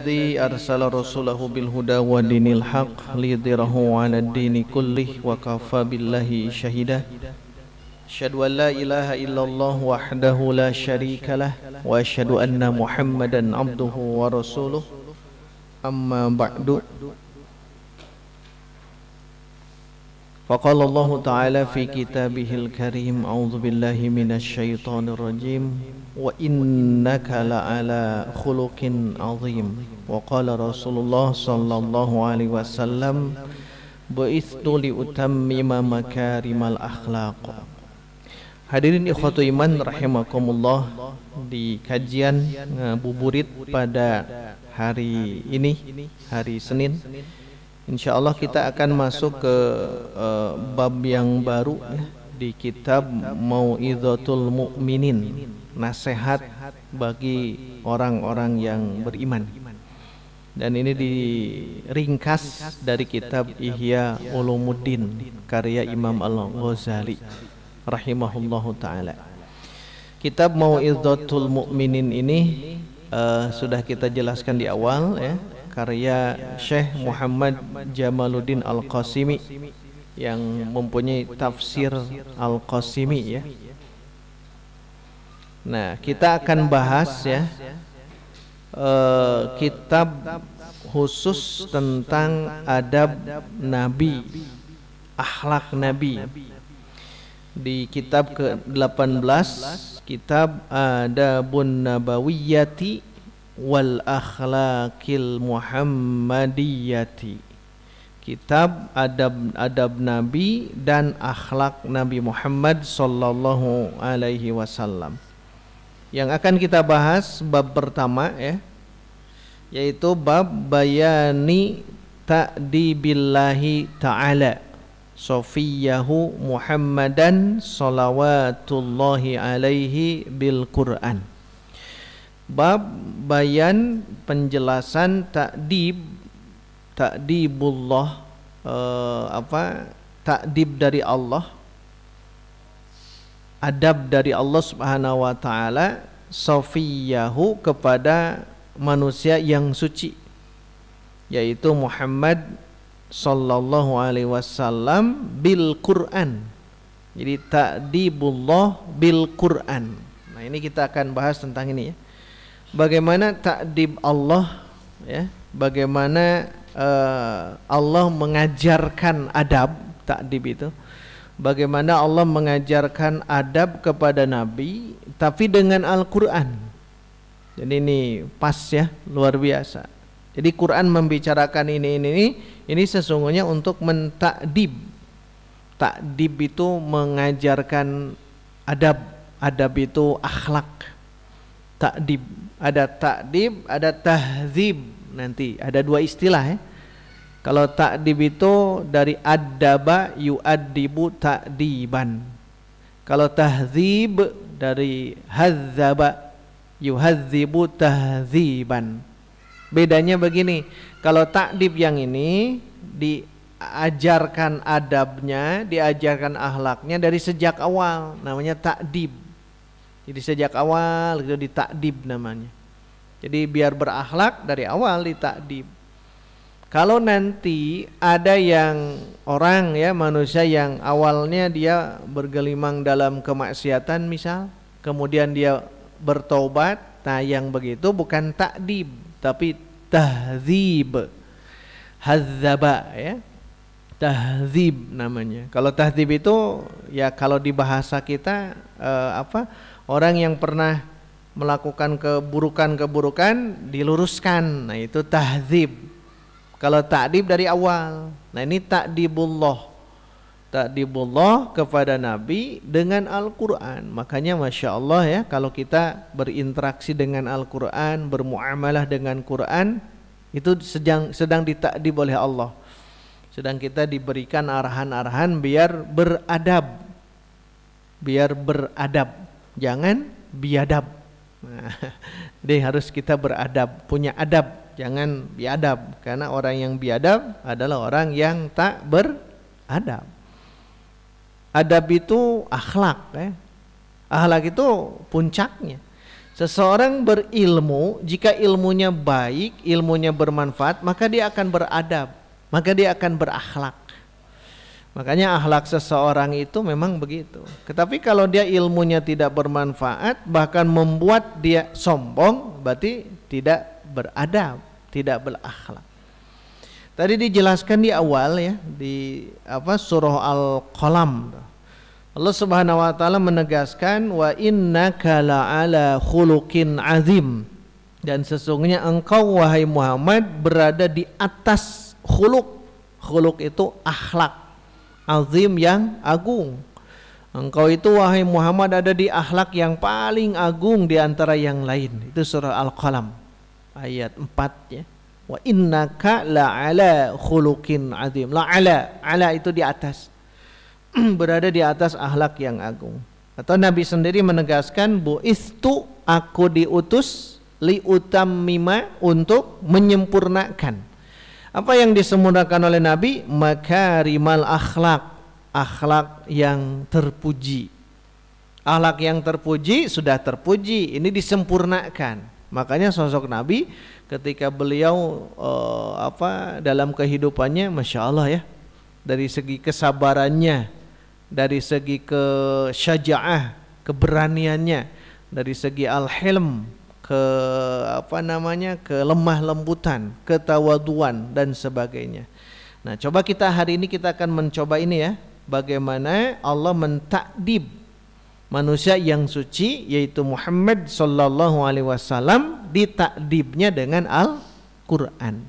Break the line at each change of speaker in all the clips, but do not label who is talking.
الذي أرسل رسوله بالهدى ودين الحق ليظهره على الدين كله وكفى بالله شهيدا أشهد أن لا إله إلا الله وحده لا شريك له وأشهد أن محمدا عبده ورسوله أما بعد فقال الله تعالى في كتابه الكريم أعوذ بالله من الشيطان الرجيم وإنك لعلى خلق عظيم وقال رسول الله صلى الله عليه وسلم بعثت لأتمم مكارم الأخلاق Hadirin ikhwatu iman rahimakumullah di kajian ngabuburit pada hari ini hari Senin Insya Allah kita akan masuk ke uh, bab yang baru ya, ya, di kitab Mau'izatul Mukminin, nasihat bagi orang-orang yang beriman. Dan ini diringkas dari kitab Ihya Ulumuddin karya Imam Al-Ghazali Rahimahullah taala. Kitab Mau'izatul Mukminin ini uh, sudah kita jelaskan di ya. awal ya karya Syekh Muhammad Jamaluddin Al-Qasimi yang mempunyai tafsir Al-Qasimi ya. Nah, kita akan bahas ya uh, kitab khusus tentang adab nabi, akhlak nabi. Di kitab ke-18 kitab Adabun Nabawiyyati wal akhlaqil muhammadiyati kitab adab-adab nabi dan akhlak Nabi Muhammad sallallahu alaihi wasallam yang akan kita bahas bab pertama ya yaitu bab bayani ta'dibillahi ta'ala sofiyahu muhammadan salawatullahi alaihi bil quran Bab bayan penjelasan takdib takdibullah eh, apa takdib dari Allah adab dari Allah Subhanahu wa taala sofiyahu kepada manusia yang suci yaitu Muhammad sallallahu alaihi wasallam bil Quran. Jadi takdibullah bil Quran. Nah, ini kita akan bahas tentang ini ya bagaimana takdib Allah ya bagaimana uh, Allah mengajarkan adab takdib itu bagaimana Allah mengajarkan adab kepada nabi tapi dengan Al-Qur'an jadi ini pas ya luar biasa jadi Quran membicarakan ini ini ini ini sesungguhnya untuk mentakdib takdib itu mengajarkan adab adab itu akhlak takdib. Ada takdib, ada tahzib nanti. Ada dua istilah ya. Kalau takdib itu dari adaba tak takdiban. Kalau tahzib dari yu yuhadzibu tahziban. Bedanya begini, kalau takdib yang ini diajarkan adabnya, diajarkan ahlaknya dari sejak awal, namanya takdib. Jadi sejak awal itu ditakdib namanya. Jadi biar berakhlak dari awal ditakdib. Kalau nanti ada yang orang ya manusia yang awalnya dia bergelimang dalam kemaksiatan misal, kemudian dia bertobat, nah yang begitu bukan takdib tapi tahzib. Hazzaba ya. Tahzib namanya. Kalau tahzib itu ya kalau di bahasa kita eh, apa? orang yang pernah melakukan keburukan-keburukan diluruskan. Nah, itu tahdzib. Kalau takdib dari awal. Nah, ini takdibullah. Takdibullah kepada Nabi dengan Al-Qur'an. Makanya Masya Allah ya, kalau kita berinteraksi dengan Al-Qur'an, bermuamalah dengan Qur'an, itu sedang sedang ditakdib oleh Allah. Sedang kita diberikan arahan-arahan biar beradab. Biar beradab jangan biadab. Nah, jadi harus kita beradab, punya adab, jangan biadab karena orang yang biadab adalah orang yang tak beradab. Adab itu akhlak ya. Akhlak itu puncaknya. Seseorang berilmu, jika ilmunya baik, ilmunya bermanfaat, maka dia akan beradab, maka dia akan berakhlak. Makanya akhlak seseorang itu memang begitu. Tetapi kalau dia ilmunya tidak bermanfaat, bahkan membuat dia sombong, berarti tidak beradab, tidak berakhlak. Tadi dijelaskan di awal ya di apa surah Al-Qalam. Allah Subhanahu wa taala menegaskan wa innaka la'ala khuluqin azim dan sesungguhnya engkau wahai Muhammad berada di atas khuluk. Khuluk itu akhlak azim yang agung. Engkau itu wahai Muhammad ada di akhlak yang paling agung di antara yang lain. Itu surah Al-Qalam ayat 4 ya. Wa innaka la ala khuluqin azim. La ala, ala itu di atas. Berada di atas akhlak yang agung. Atau Nabi sendiri menegaskan bu istu aku diutus li utam mima untuk menyempurnakan apa yang disempurnakan oleh Nabi? Makarimal akhlak, akhlak yang terpuji. Akhlak yang terpuji sudah terpuji, ini disempurnakan. Makanya sosok Nabi ketika beliau uh, apa dalam kehidupannya, masya Allah ya, dari segi kesabarannya, dari segi kesyajaah, keberaniannya, dari segi al-hilm, ke apa namanya ke lemah lembutan, ketawaduan dan sebagainya. Nah, coba kita hari ini kita akan mencoba ini ya, bagaimana Allah mentakdib manusia yang suci yaitu Muhammad sallallahu alaihi wasallam ditakdibnya dengan Al-Qur'an.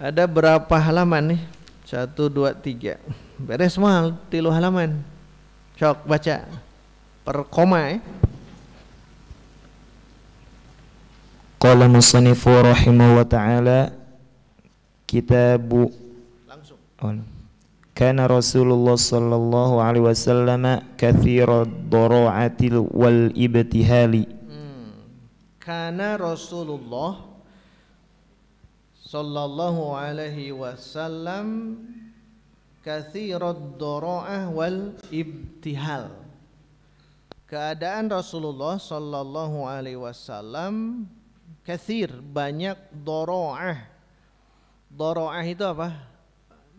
Ada berapa halaman nih? Satu, dua, tiga. Beres mal, tilu halaman. Cok baca per koma
ya. Qala musannifu rahimahu wa ta'ala kitabu langsung. Oh. Kana Rasulullah sallallahu alaihi wasallam kathira dhara'atil wal ibtihali. Hmm.
Kana Rasulullah sallallahu alaihi wasallam kathira dhara'ah wal ibtihal. Keadaan Rasulullah sallallahu alaihi wasallam kathir, banyak doro'ah. Doro'ah itu apa?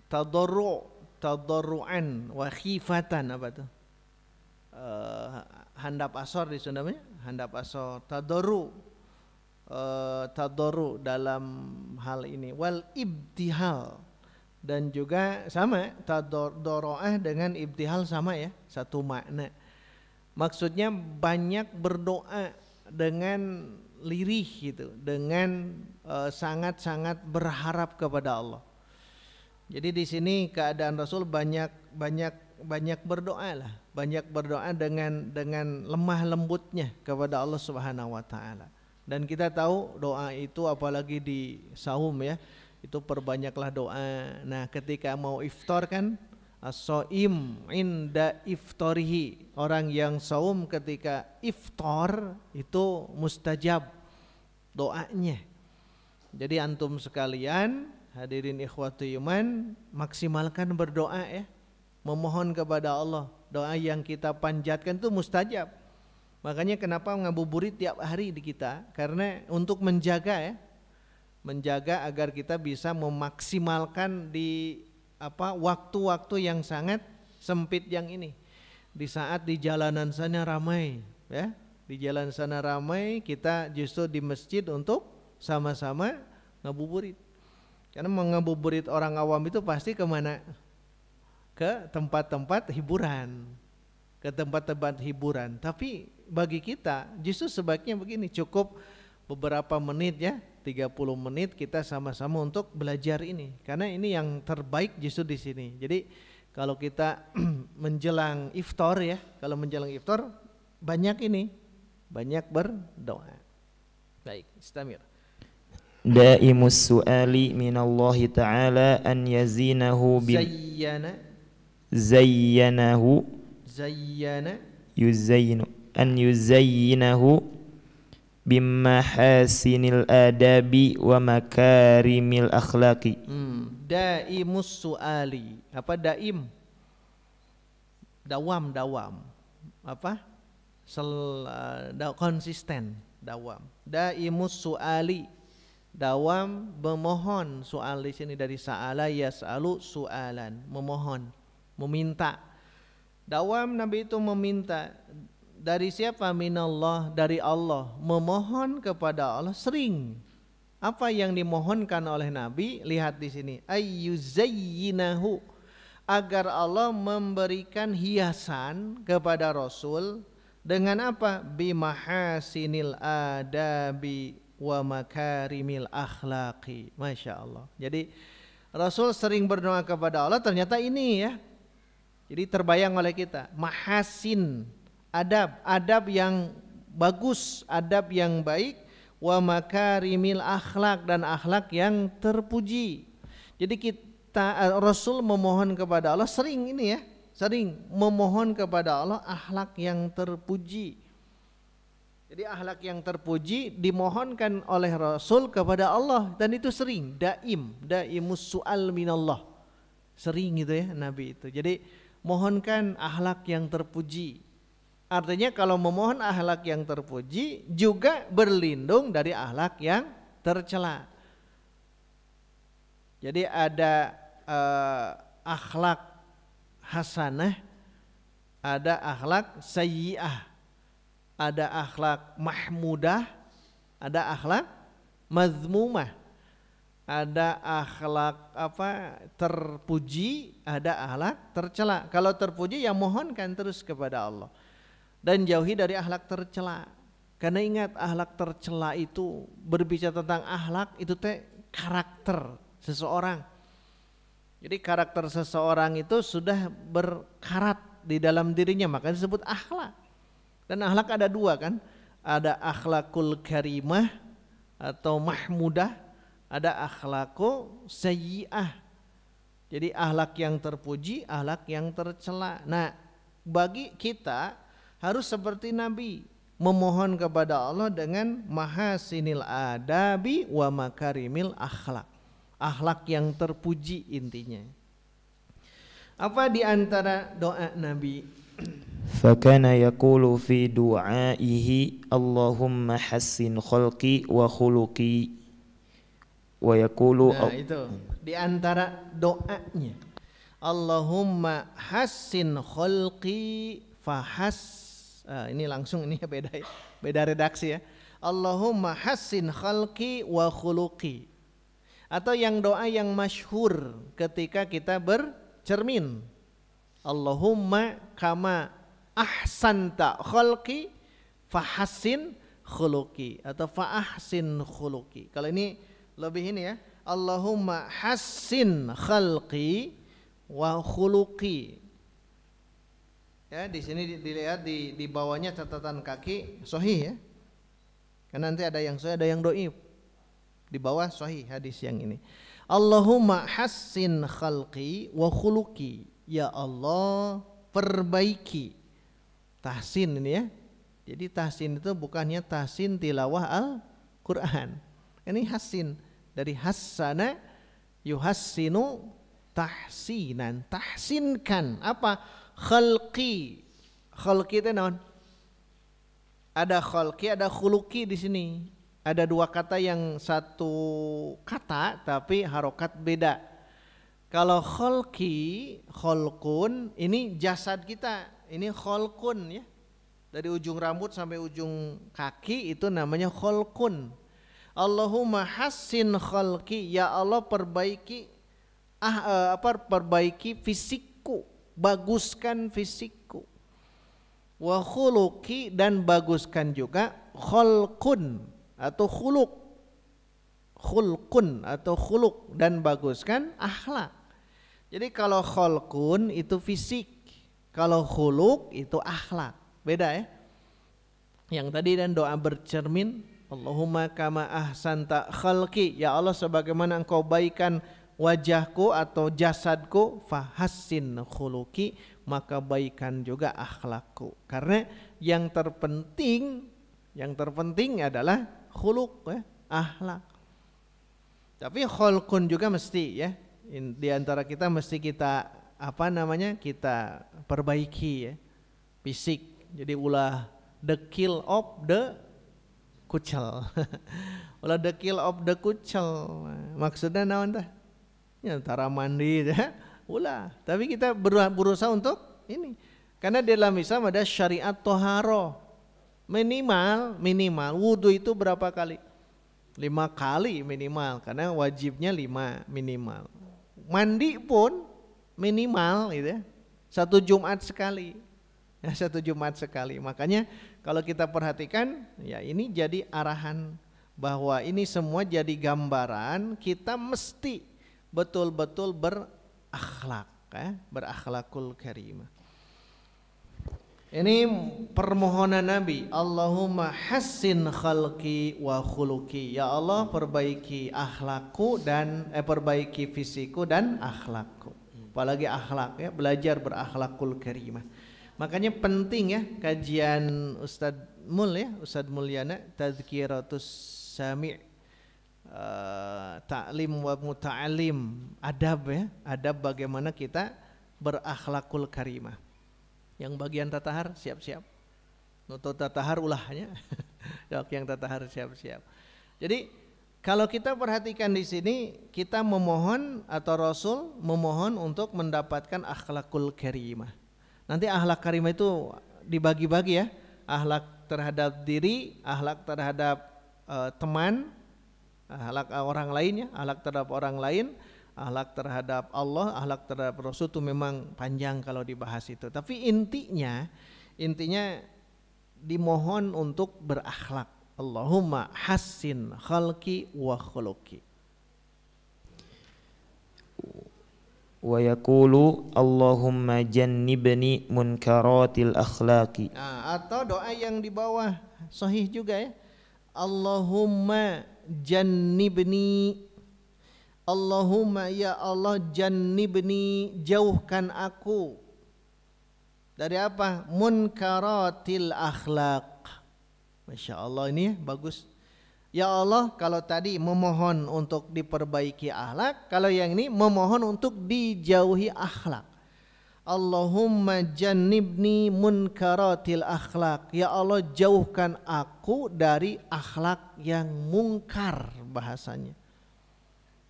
Tadoro, tadorru'an, wa khifatan apa tuh? Eh, uh, handap asor di Sundanya, handap asor, tadorru, uh, tadorru dalam hal ini. Wal ibtihal, dan juga sama tadoroah dengan ibtihal sama ya satu makna maksudnya banyak berdoa dengan lirih gitu dengan eh, sangat-sangat uh, berharap kepada Allah. Jadi di sini keadaan Rasul banyak banyak banyak berdoa lah, banyak berdoa dengan dengan lemah lembutnya kepada Allah Subhanahu wa taala. Dan kita tahu doa itu apalagi di saum ya, itu perbanyaklah doa. Nah, ketika mau iftar kan as inda iftorihi Orang yang saum ketika iftor itu mustajab doanya Jadi antum sekalian hadirin ikhwatu iman Maksimalkan berdoa ya Memohon kepada Allah Doa yang kita panjatkan itu mustajab Makanya kenapa ngabuburit tiap hari di kita Karena untuk menjaga ya Menjaga agar kita bisa memaksimalkan di apa waktu-waktu yang sangat sempit yang ini. Di saat di jalanan sana ramai, ya. Di jalan sana ramai, kita justru di masjid untuk sama-sama ngabuburit. Karena mengabuburit orang awam itu pasti kemana? Ke tempat-tempat hiburan. Ke tempat-tempat hiburan. Tapi bagi kita justru sebaiknya begini, cukup beberapa menit ya 30 menit kita sama-sama untuk belajar ini karena ini yang terbaik justru di sini jadi kalau kita menjelang iftar ya kalau menjelang iftar banyak ini banyak berdoa baik istamir
daimus su'ali minallahi ta'ala an yazinahu bil
zayyana
zayyanahu
zayyana
yuzayinu an yuzayinahu bimahasinil adabi wa makarimil akhlaqi.
Hmm. Daimus suali. Apa daim? Dawam, dawam. Apa? Sel, eh, da, konsisten, dawam. Daimus suali. Dawam memohon soal di sini dari saala salu sualan memohon meminta dawam Nabi itu meminta dari siapa minallah dari Allah memohon kepada Allah sering apa yang dimohonkan oleh Nabi lihat di sini ayyuzayyinahu agar Allah memberikan hiasan kepada Rasul dengan apa bimahasinil adabi wa makarimil akhlaqi Masya Allah jadi Rasul sering berdoa kepada Allah ternyata ini ya jadi terbayang oleh kita mahasin adab, adab yang bagus, adab yang baik, wa makarimil akhlak dan akhlak yang terpuji. Jadi kita eh, Rasul memohon kepada Allah sering ini ya, sering memohon kepada Allah akhlak yang terpuji. Jadi akhlak yang terpuji dimohonkan oleh Rasul kepada Allah dan itu sering daim, daimus su'al minallah. Sering gitu ya Nabi itu. Jadi mohonkan akhlak yang terpuji Artinya kalau memohon ahlak yang terpuji juga berlindung dari ahlak yang tercela. Jadi ada eh, akhlak hasanah, ada akhlak sayyi'ah, ada akhlak mahmudah, ada akhlak mazmumah, ada akhlak apa terpuji, ada akhlak tercela. Kalau terpuji ya mohonkan terus kepada Allah dan jauhi dari ahlak tercela. Karena ingat ahlak tercela itu berbicara tentang ahlak itu teh karakter seseorang. Jadi karakter seseorang itu sudah berkarat di dalam dirinya, makanya disebut akhlak. Dan akhlak ada dua kan, ada akhlakul karimah atau mahmudah, ada akhlakul sayyi'ah. Jadi akhlak yang terpuji, akhlak yang tercela. Nah, bagi kita harus seperti Nabi memohon kepada Allah dengan mahasinil adabi wa makarimil akhlak. Akhlak yang terpuji intinya. Apa di antara doa Nabi?
Fakana yaqulu fi du'aihi Allahumma hassin khalqi wa khuluqi wa yaqulu Nah
itu di antara doanya Allahumma hassin khalqi fahassin Uh, ini langsung ini ya, beda ya. beda redaksi ya. Allahumma hassin khalqi wa khuluqi. Atau yang doa yang masyhur ketika kita bercermin. Allahumma kama ahsanta khalqi fahassin khuluqi atau faahsin khuluqi. Kalau ini lebih ini ya. Allahumma hassin khalqi wa khuluqi Ya, di sini dilihat di di bawahnya catatan kaki sohi ya. Karena nanti ada yang sohi, ada yang do'i. Di bawah sohi hadis yang ini. Allahumma hassin khalqi wa khuluki. Ya Allah, perbaiki. Tahsin ini ya. Jadi tahsin itu bukannya tahsin tilawah Al-Qur'an. Ini hasin dari hassana yuhassinu tahsinan. Tahsinkan apa? khalqi. Khalqi itu non. Ada khalqi, ada khuluki di sini. Ada dua kata yang satu kata tapi harokat beda. Kalau khalqi kholkun, ini jasad kita, ini kholkun ya. Dari ujung rambut sampai ujung kaki itu namanya kholkun. Allahumma hassin khalqi ya Allah perbaiki ah, eh, apa perbaiki fisik baguskan fisikku. Wa khuluki dan baguskan juga khulkun atau khuluk. khulkun atau khuluk dan baguskan akhlak. Jadi kalau khulkun itu fisik, kalau khuluk itu akhlak. Beda ya. Yang tadi dan doa bercermin Allahumma kama ahsanta khalqi ya Allah sebagaimana engkau baikkan wajahku atau jasadku fahasin khuluki maka baikan juga akhlakku karena yang terpenting yang terpenting adalah khuluk ya, akhlak tapi khulkun juga mesti ya di antara kita mesti kita apa namanya kita perbaiki ya fisik jadi ulah the kill of the kucel ulah the kill of the kucel maksudnya naon ya, tara mandi ya, ulah. Tapi kita berusaha untuk ini. Karena dalam Islam ada syariat toharo. Minimal, minimal wudhu itu berapa kali? Lima kali minimal, karena wajibnya lima minimal. Mandi pun minimal gitu ya. Satu Jumat sekali. Ya, satu Jumat sekali. Makanya kalau kita perhatikan ya ini jadi arahan bahwa ini semua jadi gambaran kita mesti betul-betul berakhlak, ya berakhlakul karimah. Ini permohonan Nabi, Allahumma hassin khalqi wa khuluki. Ya Allah, perbaiki akhlakku dan eh perbaiki fisikku dan akhlakku. Apalagi akhlak ya, belajar berakhlakul karimah. Makanya penting ya kajian Ustadz Mul ya, Ustadz Mulyana Tazkiratus Sami' Eh, taklim wa muta'alim, adab ya, adab bagaimana kita berakhlakul karimah. Yang bagian tatahar siap-siap. nutut tatahar ulahnya. Dok yang tatahar siap-siap. Jadi kalau kita perhatikan di sini kita memohon atau Rasul memohon untuk mendapatkan akhlakul karimah. Nanti akhlak karimah itu dibagi-bagi ya. Akhlak terhadap diri, akhlak terhadap uh, teman, Ahlak ah, orang lainnya, ahlak terhadap orang lain, ahlak terhadap Allah, ahlak terhadap Rasul itu memang panjang kalau dibahas itu. Tapi intinya, intinya dimohon untuk berakhlak. Allahumma hasin khalqi wa khuluqi.
Wa yakulu Allahumma jannibni munkaratil akhlaqi.
Nah, atau doa yang di bawah sahih juga ya. Allahumma jannibni Allahumma ya Allah jannibni jauhkan aku dari apa? Munkaratil akhlak. Masya Allah ini ya, bagus. Ya Allah kalau tadi memohon untuk diperbaiki akhlak, kalau yang ini memohon untuk dijauhi akhlak. Allahumma jannibni munkaratil akhlak. Ya Allah jauhkan aku dari akhlak yang mungkar bahasanya.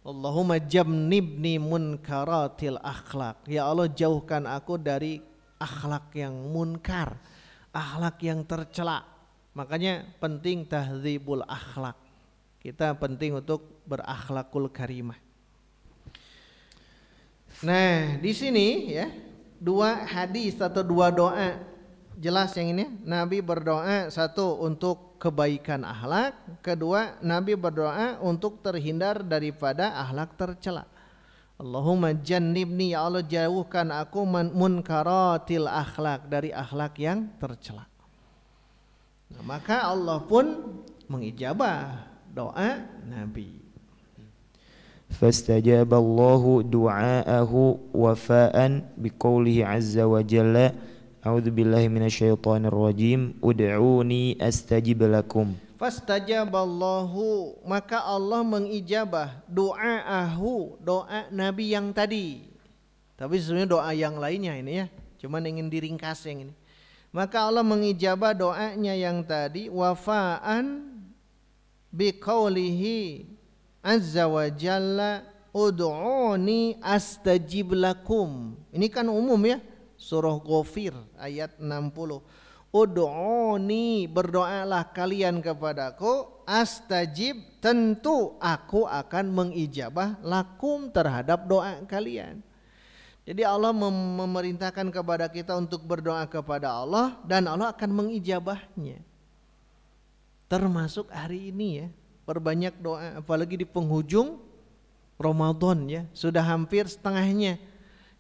Allahumma jannibni munkaratil akhlak. Ya Allah jauhkan aku dari akhlak yang munkar, akhlak yang tercela. Makanya penting tahzibul akhlak. Kita penting untuk berakhlakul karimah. Nah, di sini ya dua hadis atau dua doa jelas yang ini Nabi berdoa satu untuk kebaikan ahlak kedua Nabi berdoa untuk terhindar daripada ahlak tercela Allahumma jannibni ya Allah jauhkan aku munkaratil akhlak dari akhlak yang tercela nah, maka Allah pun mengijabah doa Nabi
فاستجاب الله دعاءه وفاء بقوله عز وجل أعوذ بالله من الشيطان الرجيم ادعوني أستجب لكم
فاستجاب الله maka Allah mengijabah doaahu doa nabi yang tadi tapi sebenarnya doa yang lainnya ini ya cuman ingin diringkas yang ini maka Allah mengijabah doanya yang tadi wafaan biqaulihi azza wa jalla ud'uni astajib lakum. Ini kan umum ya. Surah Ghafir ayat 60. Ud'uni berdoalah kalian kepadaku astajib tentu aku akan mengijabah lakum terhadap doa kalian. Jadi Allah memerintahkan kepada kita untuk berdoa kepada Allah dan Allah akan mengijabahnya. Termasuk hari ini ya, perbanyak doa apalagi di penghujung Ramadan ya sudah hampir setengahnya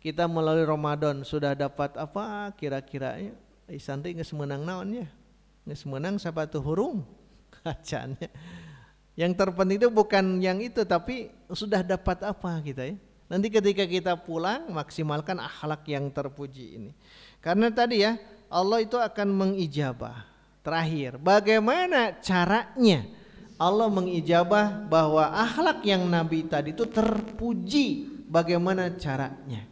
kita melalui Ramadan sudah dapat apa kira-kiranya Isanti nggak semenang naon ya nggak semenang siapa tuh hurung kacanya yang terpenting itu bukan yang itu tapi sudah dapat apa kita ya nanti ketika kita pulang maksimalkan akhlak yang terpuji ini karena tadi ya Allah itu akan mengijabah terakhir bagaimana caranya Allah mengijabah bahwa akhlak yang Nabi tadi itu terpuji bagaimana caranya.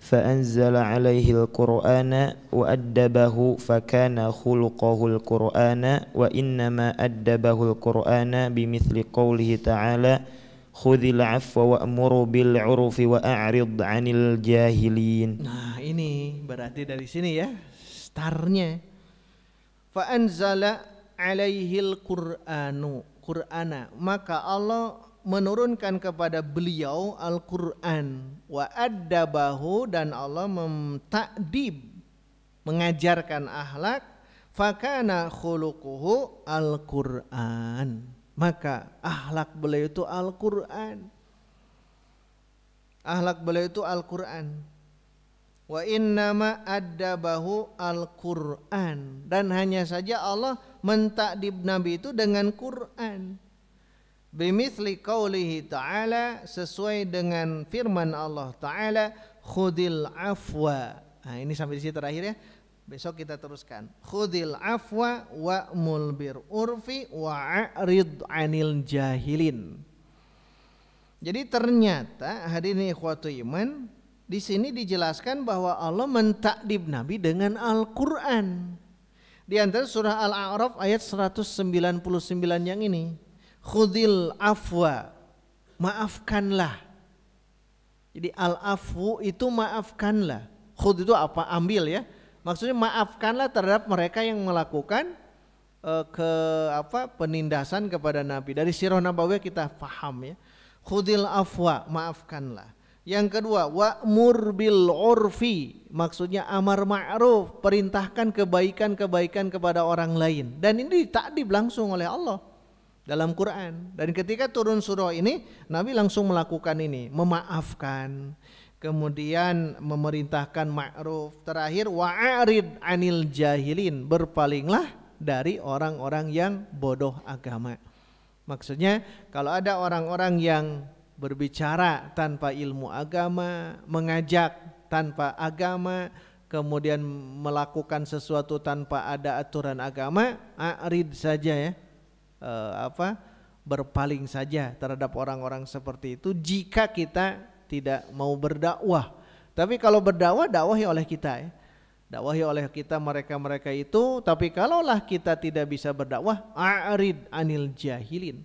فأنزل عليه القرآن وأدبه فكان خلقه القرآن وإنما أدبه القرآن بمثل قوله تعالى خذ العفو وأمر بالعرف وأعرض عن الجاهلين
Nah ini berarti dari sini ya startnya. فأنزل alaihil qur'anu qur'ana maka Allah menurunkan kepada beliau Al-Qur'an wa addabahu dan Allah memtakdib mengajarkan ahlak fakana khuluquhu Al-Qur'an maka ahlak beliau itu Al-Qur'an ahlak beliau itu Al-Qur'an Wa innama addabahu al-Qur'an. Dan hanya saja Allah mentakdib Nabi itu dengan Qur'an. Bimithli qawlihi ta'ala sesuai dengan firman Allah ta'ala khudil afwa. Nah, ini sampai di sini terakhir ya. Besok kita teruskan. Khudil afwa wa mulbir urfi wa arid anil jahilin. Jadi ternyata hadirin ikhwatu iman di sini dijelaskan bahwa Allah mentakdib Nabi dengan Al-Quran. Di antara surah Al-A'raf ayat 199 yang ini. Khudil afwa, maafkanlah. Jadi al-afwu itu maafkanlah. Khud itu apa? Ambil ya. Maksudnya maafkanlah terhadap mereka yang melakukan uh, ke apa penindasan kepada Nabi. Dari Sirah Nabawi kita paham ya. Khudil afwa, maafkanlah yang kedua, wa'mur bil urfi, maksudnya amar ma'ruf, perintahkan kebaikan-kebaikan kepada orang lain. Dan ini ditakdib langsung oleh Allah dalam Quran. Dan ketika turun surah ini, Nabi langsung melakukan ini, memaafkan, kemudian memerintahkan ma'ruf. Terakhir, wa'arid anil jahilin, berpalinglah dari orang-orang yang bodoh agama. Maksudnya, kalau ada orang-orang yang berbicara tanpa ilmu agama, mengajak tanpa agama, kemudian melakukan sesuatu tanpa ada aturan agama, arid ah, saja ya. E, apa? berpaling saja terhadap orang-orang seperti itu jika kita tidak mau berdakwah. Tapi kalau berdakwah dakwahi oleh kita ya. Dakwahi oleh kita mereka-mereka itu, tapi kalaulah kita tidak bisa berdakwah, a'rid anil jahilin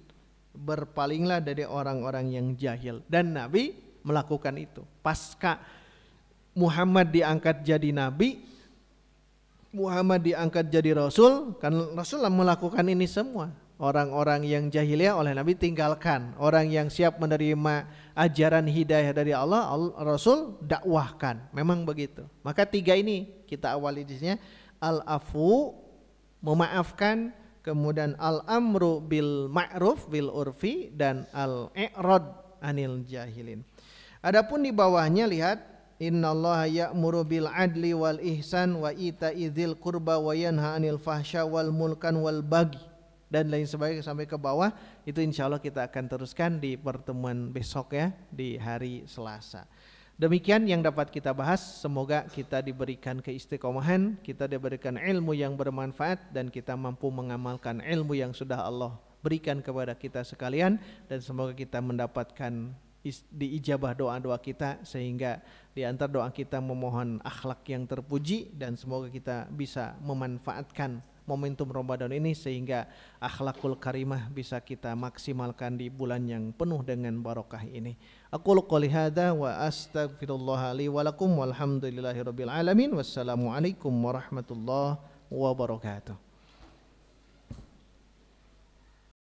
berpalinglah dari orang-orang yang jahil dan Nabi melakukan itu pasca Muhammad diangkat jadi nabi Muhammad diangkat jadi rasul kan rasul melakukan ini semua orang-orang yang jahiliyah oleh Nabi tinggalkan orang yang siap menerima ajaran hidayah dari Allah Rasul dakwahkan memang begitu maka tiga ini kita awali di al afu memaafkan kemudian al-amru bil ma'ruf bil urfi dan al-i'rad anil jahilin. Adapun di bawahnya lihat innallaha ya'muru bil adli wal ihsan wa ita'i dzil qurba wa yanha 'anil fahsya wal mulkan wal bagi dan lain sebagainya sampai ke bawah itu insya Allah kita akan teruskan di pertemuan besok ya di hari Selasa. Demikian yang dapat kita bahas. Semoga kita diberikan keistiqomahan, kita diberikan ilmu yang bermanfaat dan kita mampu mengamalkan ilmu yang sudah Allah berikan kepada kita sekalian dan semoga kita mendapatkan diijabah doa-doa kita sehingga diantar doa kita memohon akhlak yang terpuji dan semoga kita bisa memanfaatkan momentum Ramadan ini sehingga akhlakul karimah bisa kita maksimalkan di bulan yang penuh dengan barokah ini. Aku qouli hadza wa astaghfirullah li wa lakum walhamdulillahi rabbil alamin. Wassalamualaikum warahmatullahi wabarakatuh.